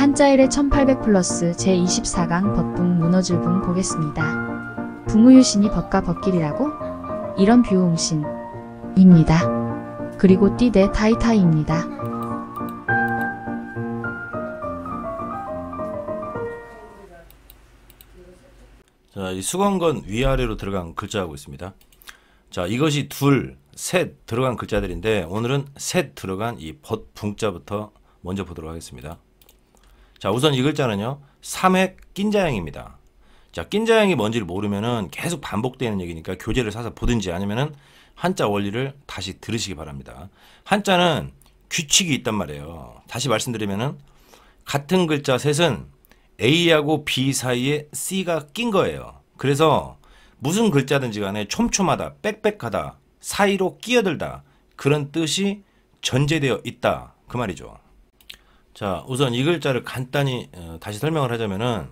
한자일의 1800 플러스 제24강 법붕 무너질붕 보겠습니다. 부무유신이 법과 법길이라고? 이런 뷰홍신 입니다. 그리고 띠대 타이타이입니다. 자, 이 수건건 위아래로 들어간 글자하고 있습니다. 자, 이것이 둘, 셋 들어간 글자들인데 오늘은 셋 들어간 이 벗붕자부터 먼저 보도록 하겠습니다. 자, 우선 이 글자는요. 삼획 낀자형입니다. 자, 낀자형이 뭔지를 모르면은 계속 반복되는 얘기니까 교재를 사서 보든지 아니면은 한자 원리를 다시 들으시기 바랍니다. 한자는 규칙이 있단 말이에요. 다시 말씀드리면은 같은 글자 셋은 A하고 B 사이에 C가 낀 거예요. 그래서 무슨 글자든지 간에 촘촘하다, 빽빽하다, 사이로 끼어들다 그런 뜻이 전제되어 있다 그 말이죠. 자, 우선 이 글자를 간단히 어, 다시 설명을 하자면은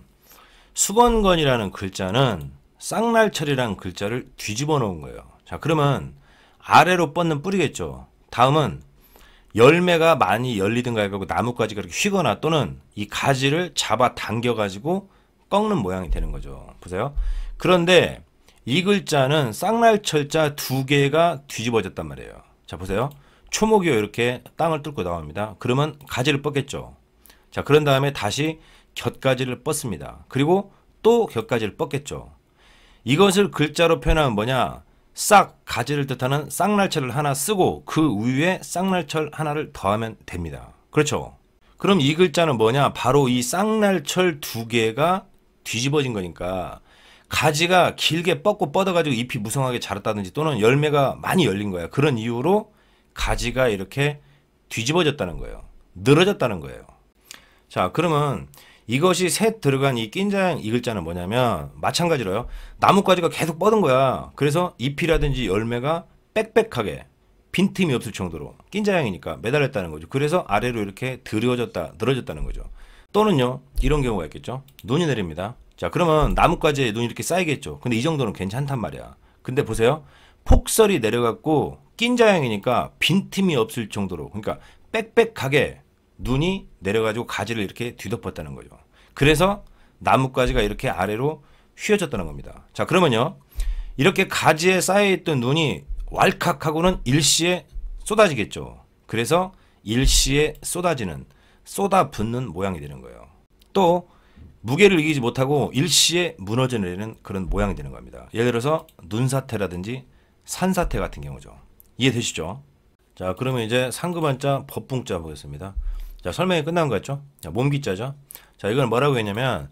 수건건이라는 글자는 쌍날철이라는 글자를 뒤집어 놓은 거예요. 자, 그러면 아래로 뻗는 뿌리겠죠. 다음은 열매가 많이 열리든가 해가지고 나뭇가지가 이렇게 휘거나 또는 이 가지를 잡아 당겨가지고 꺾는 모양이 되는 거죠. 보세요. 그런데 이 글자는 쌍날철자 두 개가 뒤집어졌단 말이에요. 자, 보세요. 초목이요 이렇게 땅을 뚫고 나옵니다. 그러면 가지를 뻗겠죠. 자 그런 다음에 다시 곁가지를 뻗습니다. 그리고 또 곁가지를 뻗겠죠. 이것을 글자로 표현하면 뭐냐? 싹 가지를 뜻하는 쌍날철을 하나 쓰고 그 위에 쌍날철 하나를 더하면 됩니다. 그렇죠? 그럼 이 글자는 뭐냐? 바로 이 쌍날철 두 개가 뒤집어진 거니까 가지가 길게 뻗고 뻗어가지고 잎이 무성하게 자랐다든지 또는 열매가 많이 열린 거야. 그런 이유로 가지가 이렇게 뒤집어졌다는 거예요. 늘어졌다는 거예요. 자, 그러면 이것이 셋 들어간 이 낀장 이 글자는 뭐냐면 마찬가지로요. 나뭇가지가 계속 뻗은 거야. 그래서 잎이라든지 열매가 빽빽하게 빈틈이 없을 정도로 낀자형이니까 매달렸다는 거죠. 그래서 아래로 이렇게 드어졌다 늘어졌다는 거죠. 또는요, 이런 경우가 있겠죠. 눈이 내립니다. 자, 그러면 나뭇가지에 눈이 이렇게 쌓이겠죠. 근데 이 정도는 괜찮단 말이야. 근데 보세요. 폭설이 내려갔고 낀자형이니까 빈틈이 없을 정도로 그러니까 빽빽하게 눈이 내려가지고 가지를 이렇게 뒤덮었다는 거죠. 그래서 나뭇가지가 이렇게 아래로 휘어졌다는 겁니다. 자 그러면요. 이렇게 가지에 쌓여있던 눈이 왈칵하고는 일시에 쏟아지겠죠. 그래서 일시에 쏟아지는 쏟아붓는 모양이 되는 거예요. 또 무게를 이기지 못하고 일시에 무너져 내리는 그런 모양이 되는 겁니다. 예를 들어서 눈사태라든지 산사태 같은 경우죠. 이해되시죠? 자 그러면 이제 상급한자 법붕자 보겠습니다. 자 설명이 끝난 거 같죠? 자, 몸기자죠? 자 이걸 뭐라고 했냐면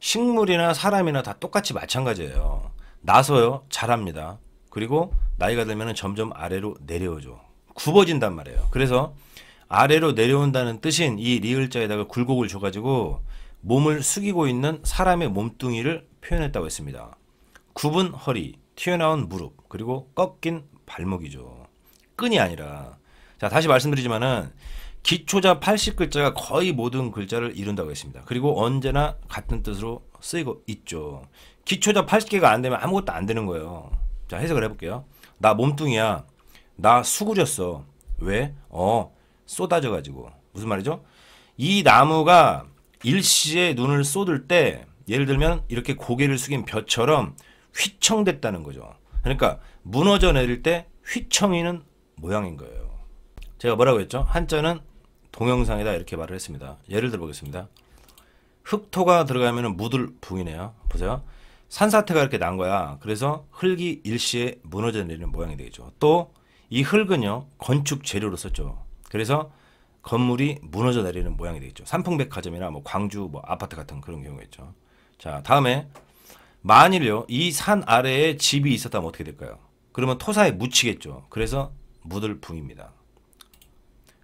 식물이나 사람이나 다 똑같이 마찬가지예요. 나서요 자랍니다 그리고 나이가 들면 점점 아래로 내려오죠. 굽어진단 말이에요. 그래서 아래로 내려온다는 뜻인 이 리을자에다가 굴곡을 줘가지고 몸을 숙이고 있는 사람의 몸뚱이를 표현했다고 했습니다. 굽은 허리, 튀어나온 무릎, 그리고 꺾인 발목이죠. 끈이 아니라 자 다시 말씀드리지만은 기초자 80글자가 거의 모든 글자를 이룬다고 했습니다. 그리고 언제나 같은 뜻으로 쓰이고 있죠. 기초자 80개가 안 되면 아무것도 안 되는 거예요. 자 해석을 해볼게요. 나 몸뚱이야. 나수그렸어 왜? 어 쏟아져가지고 무슨 말이죠? 이 나무가 일시에 눈을 쏟을 때 예를 들면 이렇게 고개를 숙인 벼처럼 휘청됐다는 거죠. 그러니까 무너져 내릴 때 휘청이는 모양인 거예요. 제가 뭐라고 했죠? 한자는 동영상이다 이렇게 말을 했습니다. 예를 들어보겠습니다. 흙토가 들어가면 무들 붕이네요. 보세요. 산사태가 이렇게 난 거야. 그래서 흙이 일시에 무너져 내리는 모양이 되죠. 겠또이 흙은요 건축 재료로 썼죠. 그래서 건물이 무너져 내리는 모양이 되겠죠. 삼풍백화점이나 뭐 광주 뭐 아파트 같은 그런 경우가 있죠. 자 다음에 만일요 이 산 아래에 집이 있었다면 어떻게 될까요? 그러면 토사에 묻히겠죠. 그래서 무들 붕입니다.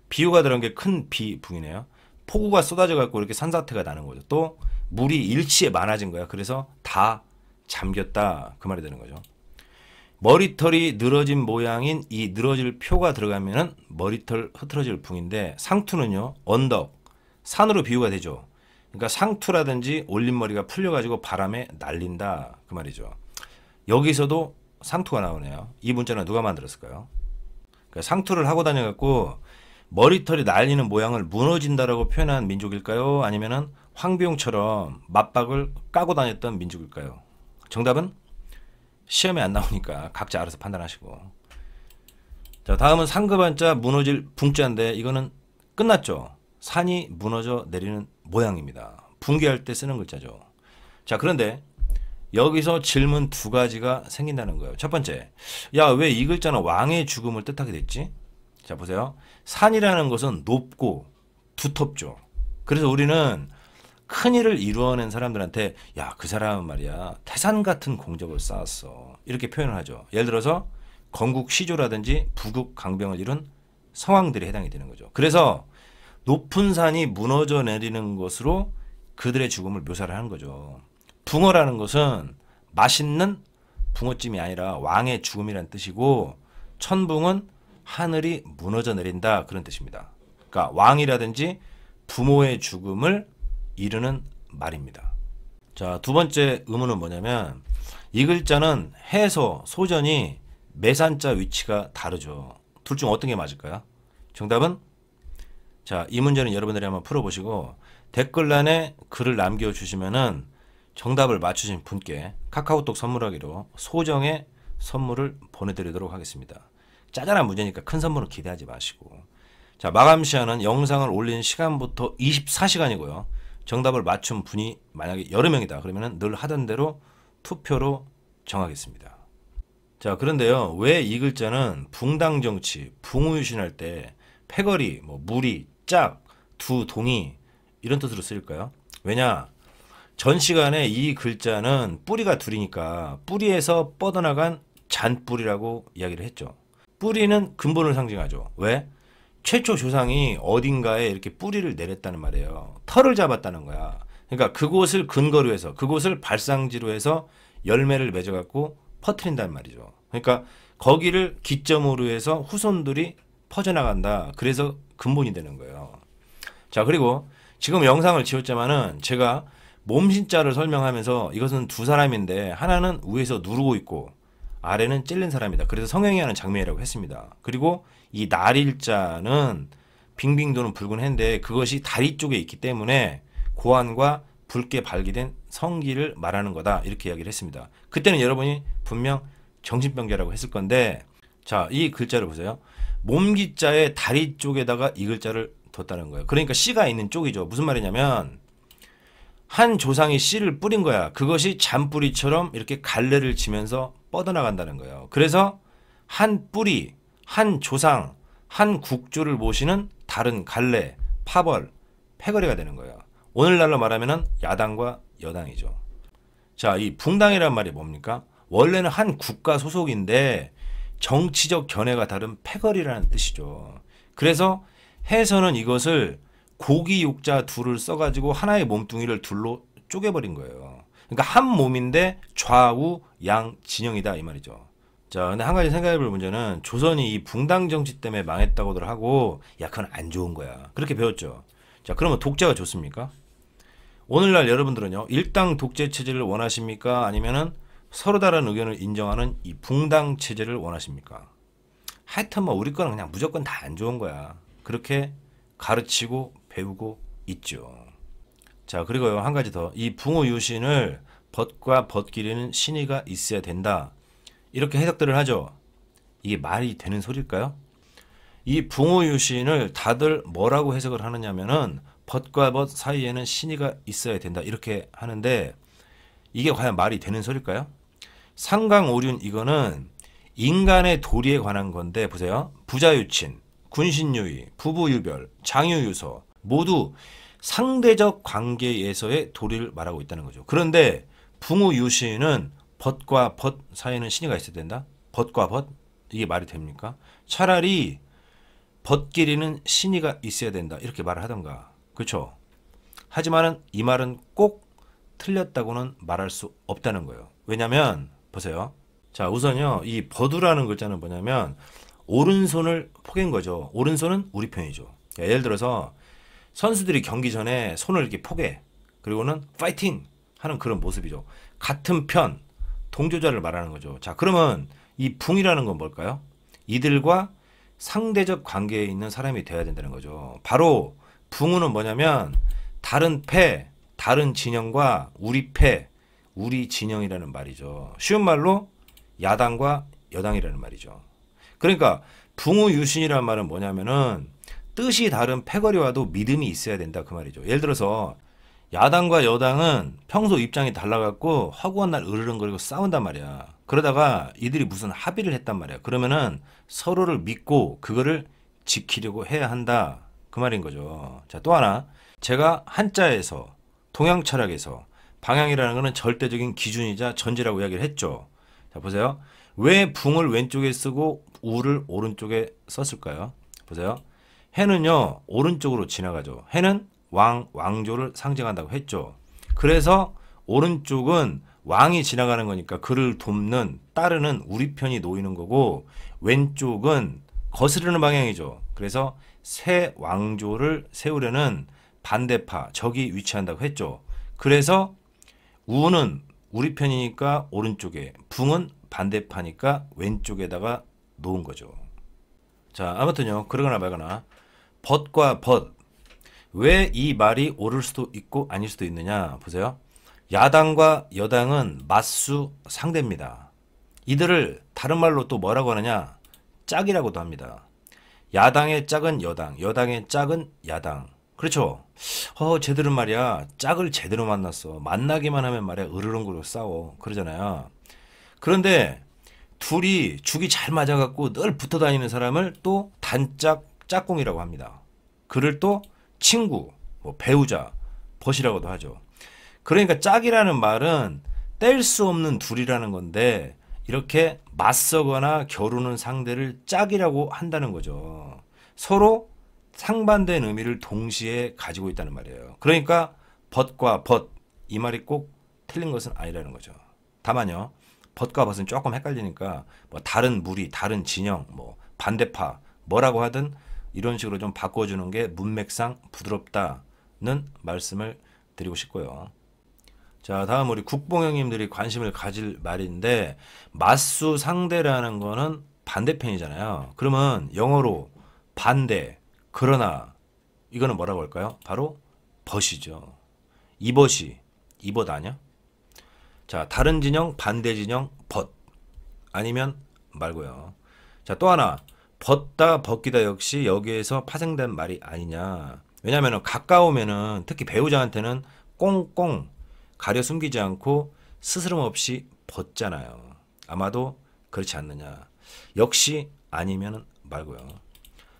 비유가 들은 게큰 비붕이네요. 폭우가 쏟아져 갖고 이렇게 산사태가 나는 거죠. 또 물이 일치에 많아진 거야. 그래서 다 잠겼다 그 말이 되는 거죠. 머리털이 늘어진 모양인 이 늘어질 표가 들어가면은 머리털 흐트러질 붕인데 상투는요 언덕 산으로 비유가 되죠. 그러니까 상투라든지 올림머리가 풀려가지고 바람에 날린다 그 말이죠. 여기서도 상투가 나오네요. 이 문자는 누가 만들었을까요? 그러니까 상투를 하고 다녀갖고 머리털이 날리는 모양을 무너진다라고 표현한 민족일까요? 아니면은 황비용처럼 맞박을 까고 다녔던 민족일까요? 정답은 시험에 안 나오니까 각자 알아서 판단하시고. 자, 다음은 상급한자 무너질 붕자인데 이거는 끝났죠. 산이 무너져 내리는 모양입니다. 붕괴할 때 쓰는 글자죠. 자, 그런데 여기서 질문 두 가지가 생긴다는 거예요. 첫 번째, 야왜 이 글자는 왕의 죽음을 뜻하게 됐지? 자 보세요. 산이라는 것은 높고 두텁죠. 그래서 우리는 큰 일을 이루어낸 사람들한테 야그 사람은 말이야 태산 같은 공적을 쌓았어 이렇게 표현을 하죠. 예를 들어서 건국 시조라든지 부국 강병을 이룬 성황들이 해당이 되는 거죠. 그래서 높은 산이 무너져 내리는 것으로 그들의 죽음을 묘사를 하는 거죠. 붕어라는 것은 맛있는 붕어찜이 아니라 왕의 죽음이란 뜻이고 천붕은 하늘이 무너져 내린다 그런 뜻입니다. 그러니까 왕이라든지 부모의 죽음을 이르는 말입니다. 자, 두 번째 의문은 뭐냐면 이 글자는 해서 소전이 매산자 위치가 다르죠. 둘 중 어떤 게 맞을까요? 정답은 자, 이 문제는 여러분들이 한번 풀어 보시고 댓글란에 글을 남겨 주시면은 정답을 맞추신 분께 카카오톡 선물하기로 소정의 선물을 보내드리도록 하겠습니다. 짜잘한 문제니까 큰 선물은 기대하지 마시고 자 마감 시한은 영상을 올린 시간부터 24시간이고요. 정답을 맞춘 분이 만약에 여러 명이다 그러면 늘 하던 대로 투표로 정하겠습니다. 자 그런데요 왜 이 글자는 붕당정치, 붕우유신할 때 패거리, 뭐 무리, 짝, 두 동이 이런 뜻으로 쓰일까요? 왜냐 전 시간에 이 글자는 뿌리가 둘이니까 뿌리에서 뻗어나간 잔뿌리라고 이야기를 했죠. 뿌리는 근본을 상징하죠. 왜? 최초 조상이 어딘가에 이렇게 뿌리를 내렸다는 말이에요. 털을 잡았다는 거야. 그러니까 그곳을 근거로 해서 그곳을 발상지로 해서 열매를 맺어갖고 퍼트린단 말이죠. 그러니까 거기를 기점으로 해서 후손들이 퍼져나간다. 그래서 근본이 되는 거예요. 자 그리고 지금 영상을 지었지만은 제가 몸신자를 설명하면서 이것은 두 사람인데 하나는 위에서 누르고 있고 아래는 찔린 사람이다. 그래서 성행위 하는 장면이라고 했습니다. 그리고 이 날일자는 빙빙 도는 붉은 해인데 그것이 다리 쪽에 있기 때문에 고안과 붉게 발기된 성기를 말하는 거다. 이렇게 이야기를 했습니다. 그때는 여러분이 분명 정신병자라고 했을 건데 자, 이 글자를 보세요. 몸기자의 다리 쪽에다가 이 글자를 뒀다는 거예요. 그러니까 씨가 있는 쪽이죠. 무슨 말이냐면 한 조상이 씨를 뿌린 거야. 그것이 잔뿌리처럼 이렇게 갈래를 치면서 뻗어나간다는 거예요. 그래서 한 뿌리, 한 조상, 한 국조를 모시는 다른 갈래, 파벌, 패거리가 되는 거예요. 오늘날로 말하면 야당과 여당이죠. 자, 이 붕당이란 말이 뭡니까? 원래는 한 국가 소속인데 정치적 견해가 다른 패거리라는 뜻이죠. 그래서 해서는 이것을 고기 욕자 둘을 써가지고 하나의 몸뚱이를 둘로 쪼개버린 거예요. 그러니까 한 몸인데 좌우 양 진영이다 이 말이죠. 자, 근데 한 가지 생각해볼 문제는 조선이 이 붕당 정치 때문에 망했다고들 하고 약간 안 좋은 거야. 그렇게 배웠죠. 자, 그러면 독재가 좋습니까? 오늘날 여러분들은요 일당 독재 체제를 원하십니까? 아니면은 서로 다른 의견을 인정하는 이 붕당 체제를 원하십니까? 하여튼 뭐 우리 거는 그냥 무조건 다 안 좋은 거야. 그렇게 가르치고 배우고 있죠. 자 그리고요 한 가지 더 이 붕어 유신을 벗과 벗 길이는 신의가 있어야 된다 이렇게 해석들을 하죠. 이게 말이 되는 소릴까요? 이 붕어 유신을 다들 뭐라고 해석을 하느냐면은 벗과 벗 사이에는 신의가 있어야 된다 이렇게 하는데 이게 과연 말이 되는 소릴까요? 상강오륜 이거는 인간의 도리에 관한 건데 보세요. 부자유친, 군신유의, 부부유별, 장유유소, 모두 상대적 관계에서의 도리를 말하고 있다는 거죠. 그런데 붕우 유신은 벗과 벗 사이에는 신의가 있어야 된다. 벗과 벗 이게 말이 됩니까? 차라리 벗끼리는 신의가 있어야 된다 이렇게 말을 하던가 그렇죠? 하지만이 말은 꼭 틀렸다고는 말할 수 없다는 거예요. 왜냐하면 보세요. 자 우선요 이 버두라는 글자는 뭐냐면 오른손을 포갠 거죠. 오른손은 우리 편이죠. 예를 들어서 선수들이 경기 전에 손을 이렇게 포개 그리고는 파이팅 하는 그런 모습이죠. 같은 편 동조자를 말하는 거죠. 자 그러면 이 붕이라는 건 뭘까요? 이들과 상대적 관계에 있는 사람이 돼야 된다는 거죠. 바로 붕우는 뭐냐면 다른 패, 다른 진영과 우리 패, 우리 진영이라는 말이죠. 쉬운 말로 야당과 여당이라는 말이죠. 그러니까 붕우 유신이라는 말은 뭐냐면은 뜻이 다른 패거리와도 믿음이 있어야 된다 그 말이죠. 예를 들어서 야당과 여당은 평소 입장이 달라갖고 허구한 날 으르렁거리고 싸운단 말이야. 그러다가 이들이 무슨 합의를 했단 말이야. 그러면은 서로를 믿고 그거를 지키려고 해야 한다. 그 말인 거죠. 자, 또 하나. 제가 한자에서 동양 철학에서 방향이라는 것은 절대적인 기준이자 전제라고 이야기를 했죠. 자, 보세요. 왜 붕을 왼쪽에 쓰고 우를 오른쪽에 썼을까요? 보세요. 해는요 오른쪽으로 지나가죠. 해는 왕 왕조를 상징한다고 했죠. 그래서 오른쪽은 왕이 지나가는 거니까 그를 돕는 따르는 우리 편이 놓이는 거고 왼쪽은 거스르는 방향이죠. 그래서 새 왕조를 세우려는 반대파 적이 위치한다고 했죠. 그래서 우는 우리 편이니까 오른쪽에 붕은 반대파니까 왼쪽에다가 놓은 거죠. 자 아무튼요 그러거나 말거나 벗과 벗. 왜 이 말이 오를 수도 있고 아닐 수도 있느냐 보세요. 야당과 여당은 맞수 상대입니다. 이들을 다른 말로 또 뭐라고 하느냐? 짝이라고도 합니다. 야당의 짝은 여당, 여당의 짝은 야당. 그렇죠? 어, 제들은 말이야. 짝을 제대로 만났어. 만나기만 하면 말이야. 으르렁거려 싸워. 그러잖아요. 그런데 둘이 죽이 잘 맞아갖고 늘 붙어 다니는 사람을 또 단짝 짝꿍이라고 합니다. 그를 또 친구, 뭐 배우자, 벗이라고도 하죠. 그러니까 짝이라는 말은 뗄 수 없는 둘이라는 건데 이렇게 맞서거나 겨루는 상대를 짝이라고 한다는 거죠. 서로 상반된 의미를 동시에 가지고 있다는 말이에요. 그러니까 벗과 벗 이 말이 꼭 틀린 것은 아니라는 거죠. 다만요. 벗과 벗은 조금 헷갈리니까 뭐 다른 무리, 다른 진영, 뭐 반대파 뭐라고 하든 이런 식으로 좀 바꿔주는 게 문맥상 부드럽다는 말씀을 드리고 싶고요. 자 다음 우리 국뽕형님들이 관심을 가질 말인데 맞수 상대라는 거는 반대편이잖아요. 그러면 영어로 반대 그러나 이거는 뭐라고 할까요? 바로 벗이죠. 이벗이 이벗 아냐? 자 다른 진영 반대 진영 벗 아니면 말고요. 자또 하나 벗다 벗기다 역시 여기에서 파생된 말이 아니냐. 왜냐하면 가까우면은 특히 배우자한테는 꽁꽁 가려 숨기지 않고 스스럼 없이 벗잖아요. 아마도 그렇지 않느냐. 역시 아니면 말고요.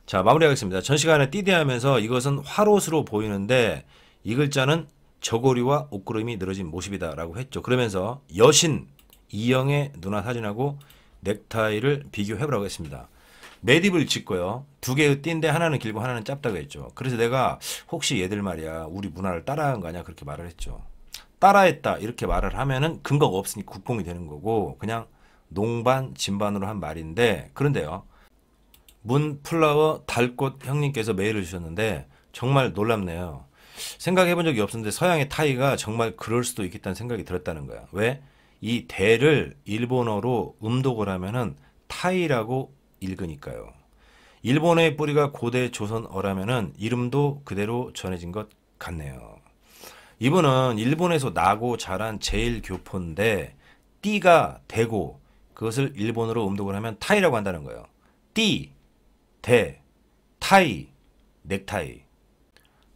자 마무리하겠습니다. 전 시간에 띠대하면서 이것은 화롯으로 보이는데 이 글자는 저고리와 옷구름이 늘어진 모습이다라고 했죠. 그러면서 여신 이영의 누나 사진하고 넥타이를 비교해보라고 했습니다. 매듭을 짓고요. 두 개의 띠인데 하나는 길고 하나는 짧다고 했죠. 그래서 내가 혹시 얘들 말이야 우리 문화를 따라한 거 아니야 그렇게 말을 했죠. 따라했다 이렇게 말을 하면은 근거가 없으니 국공이 되는 거고 그냥 농반 진반으로 한 말인데 그런데요. 문플라워 달꽃 형님께서 메일을 주셨는데 정말 놀랍네요. 생각해 본 적이 없었는데 서양의 타이가 정말 그럴 수도 있겠다는 생각이 들었다는 거야. 왜? 이 대를 일본어로 음독을 하면은 타이라고 읽으니까요. 일본의 뿌리가 고대 조선 어라면은 이름도 그대로 전해진 것 같네요. 이분은 일본에서 나고 자란 제일 교포인데 띠가 대고 그것을 일본어로 음독을 하면 타이라고 한다는 거예요. 띠, 대, 타이, 넥타이.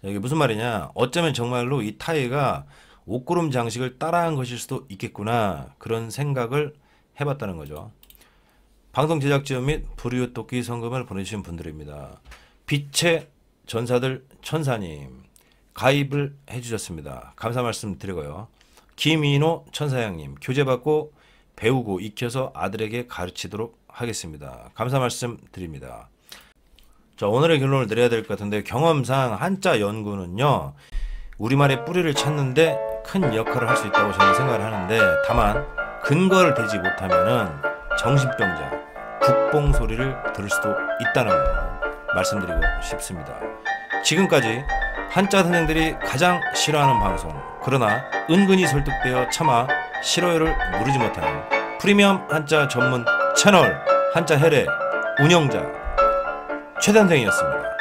이게 무슨 말이냐? 어쩌면 정말로 이 타이가 옷구름 장식을 따라한 것일 수도 있겠구나 그런 생각을 해봤다는 거죠. 방송 제작 지원 및 불이웃 돕기 성금을 보내주신 분들입니다. 빛의 전사들 천사님 가입을 해주셨습니다. 감사 말씀 드리고요. 김인호 천사장님 교제받고 배우고 익혀서 아들에게 가르치도록 하겠습니다. 감사 말씀 드립니다. 자 오늘의 결론을 내려야 될 것 같은데 경험상 한자 연구는요 우리말의 뿌리를 찾는데 큰 역할을 할 수 있다고 저는 생각을 하는데 다만 근거를 대지 못하면 정신병자, 국뽕 소리를 들을 수도 있다는 거 말씀드리고 싶습니다. 지금까지 한자 선생들이 가장 싫어하는 방송 그러나 은근히 설득되어 참아 싫어요를 누르지 못하는 프리미엄 한자 전문 채널 한자 해례 운영자 최 선생이었습니다.